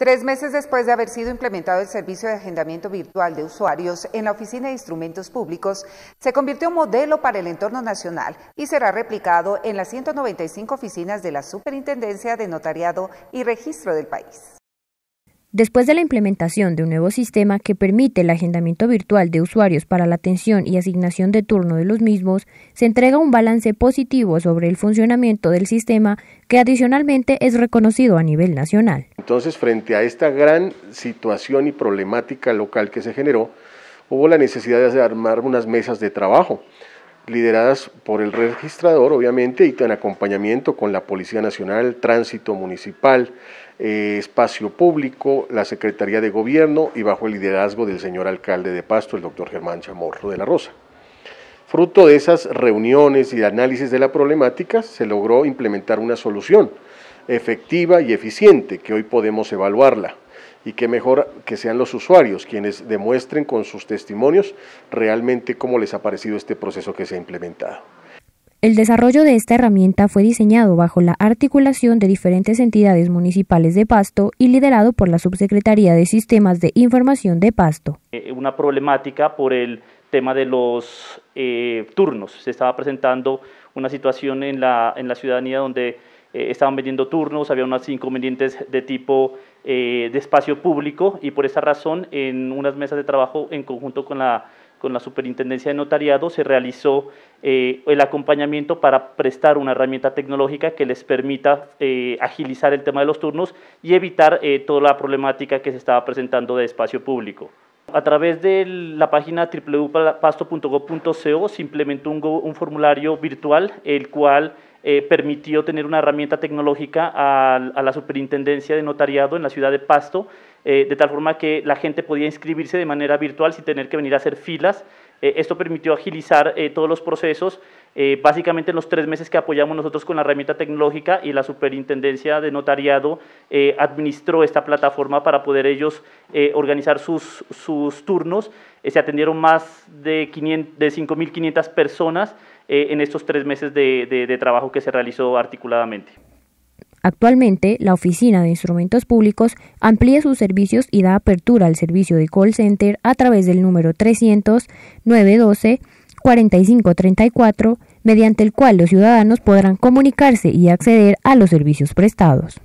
Tres meses después de haber sido implementado el servicio de agendamiento virtual de usuarios en la Oficina de Instrumentos Públicos, se convirtió en modelo para el entorno nacional y será replicado en las 195 oficinas de la Superintendencia de Notariado y Registro del país. Después de la implementación de un nuevo sistema que permite el agendamiento virtual de usuarios para la atención y asignación de turno de los mismos, se entrega un balance positivo sobre el funcionamiento del sistema que adicionalmente es reconocido a nivel nacional. Entonces, frente a esta gran situación y problemática local que se generó, hubo la necesidad de armar unas mesas de trabajo lideradas por el registrador, obviamente, y en acompañamiento con la Policía Nacional, Tránsito Municipal, eh, Espacio Público, la Secretaría de Gobierno y bajo el liderazgo del señor alcalde de Pasto, el doctor Germán Chamorro de la Rosa. Fruto de esas reuniones y de análisis de la problemática, se logró implementar una solución efectiva y eficiente que hoy podemos evaluarla y que mejor que sean los usuarios quienes demuestren con sus testimonios realmente cómo les ha parecido este proceso que se ha implementado. El desarrollo de esta herramienta fue diseñado bajo la articulación de diferentes entidades municipales de Pasto y liderado por la Subsecretaría de Sistemas de Información de Pasto. Eh, una problemática por el tema de los eh, turnos. Se estaba presentando una situación en la, en la ciudadanía donde eh, estaban vendiendo turnos, había unos inconvenientes de tipo eh, de espacio público y por esa razón en unas mesas de trabajo en conjunto con la, Superintendencia de Notariado se realizó eh, el acompañamiento para prestar una herramienta tecnológica que les permita agilizar el tema de los turnos y evitar toda la problemática que se estaba presentando de espacio público. A través de la página www.pasto.gov.co se implementó un, un formulario virtual, el cual eh, permitió tener una herramienta tecnológica a, la superintendencia de notariado en la ciudad de Pasto, eh, de tal forma que la gente podía inscribirse de manera virtual sin tener que venir a hacer filas. Eh, esto permitió agilizar todos los procesos eh, básicamente en los tres meses que apoyamos nosotros con la herramienta tecnológica y la superintendencia de notariado eh, administró esta plataforma para poder ellos eh, organizar sus, turnos. se atendieron más de, de 5.500 personas en estos tres meses de, trabajo que se realizó articuladamente. Actualmente, la Oficina de Instrumentos Públicos amplía sus servicios y da apertura al servicio de call center a través del número 300 912 4534, mediante el cual los ciudadanos podrán comunicarse y acceder a los servicios prestados.